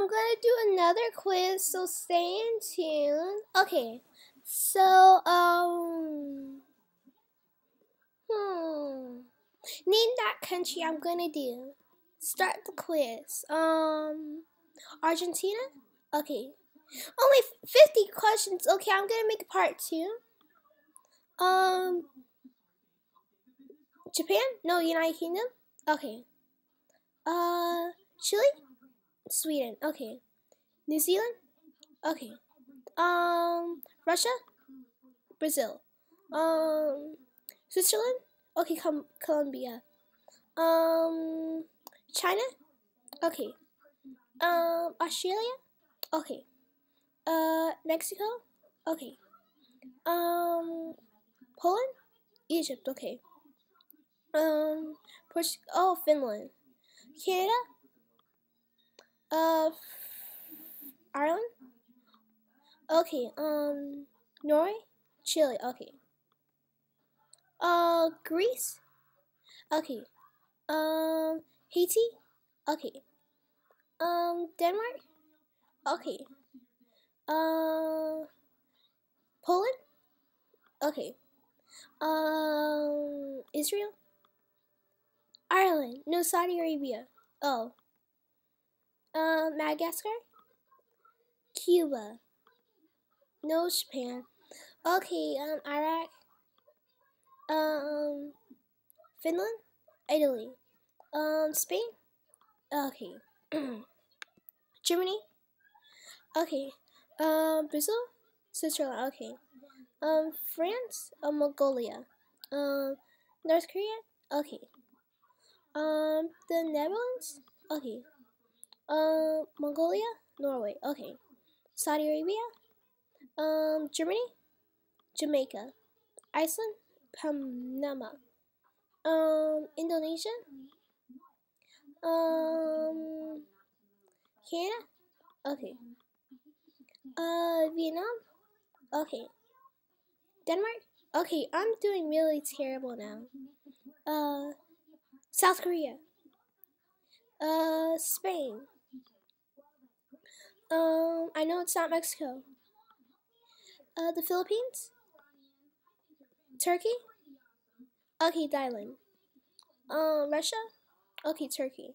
I'm gonna do another quiz, so stay in tune. Okay, so, um, hmm, name that country I'm gonna do. Start the quiz. Um, Argentina? Okay. Only 50 questions. Okay, I'm gonna make part two. Um, Japan? No, United Kingdom? Okay. Uh, Chile? Sweden. Okay. New Zealand? Okay. Um, Russia? Brazil. Um, Switzerland? Okay, Com- Colombia. Um, China? Okay. Um, Australia? Okay. Uh, Mexico? Okay. Um, Poland? Egypt, okay. Um, Portugal, oh, Finland. Canada? Uh, Ireland? Okay, um, Norway? Chile, okay. Uh, Greece? Okay. Um, Haiti? Okay. Um, Denmark? Okay. Uh, Poland? Okay. Um, Israel? Ireland? No, Saudi Arabia. Oh uh, Madagascar, Cuba, no Japan. Okay, um, Iraq, um, Finland, Italy, um, Spain. Okay, Germany. Okay, um, Brazil, Switzerland. Okay, um, France, uh, Mongolia, um, North Korea. Okay, um, the Netherlands. Okay. Um, Mongolia, Norway. Okay, Saudi Arabia, um, Germany, Jamaica, Iceland, Panama, um, Indonesia, um, Canada. Okay. Uh, Vietnam. Okay. Denmark. Okay, I'm doing really terrible now. Uh, South Korea. Uh, Spain. Um, I know it's not Mexico. Uh, the Philippines? Turkey? Okay, Thailand. Um, Russia? Okay, Turkey.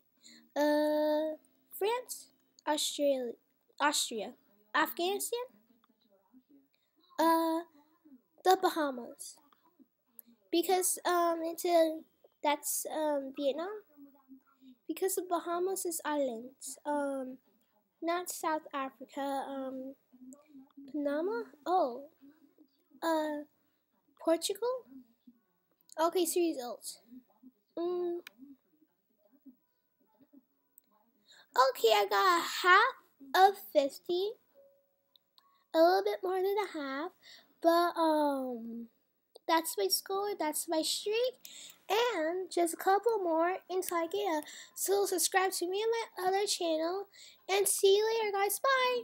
Uh, France? Australia. Austria. Afghanistan? Uh, the Bahamas. Because, um, it's a, that's, um, Vietnam. Because the Bahamas is islands. Um, not South Africa, um, Panama? Oh, uh, Portugal? Okay, three results. Mm. Okay, I got half of 50. A little bit more than a half, but, um, that's my school, that's my street, and just a couple more in Taigea. So subscribe to me and my other channel, and see you later, guys. Bye!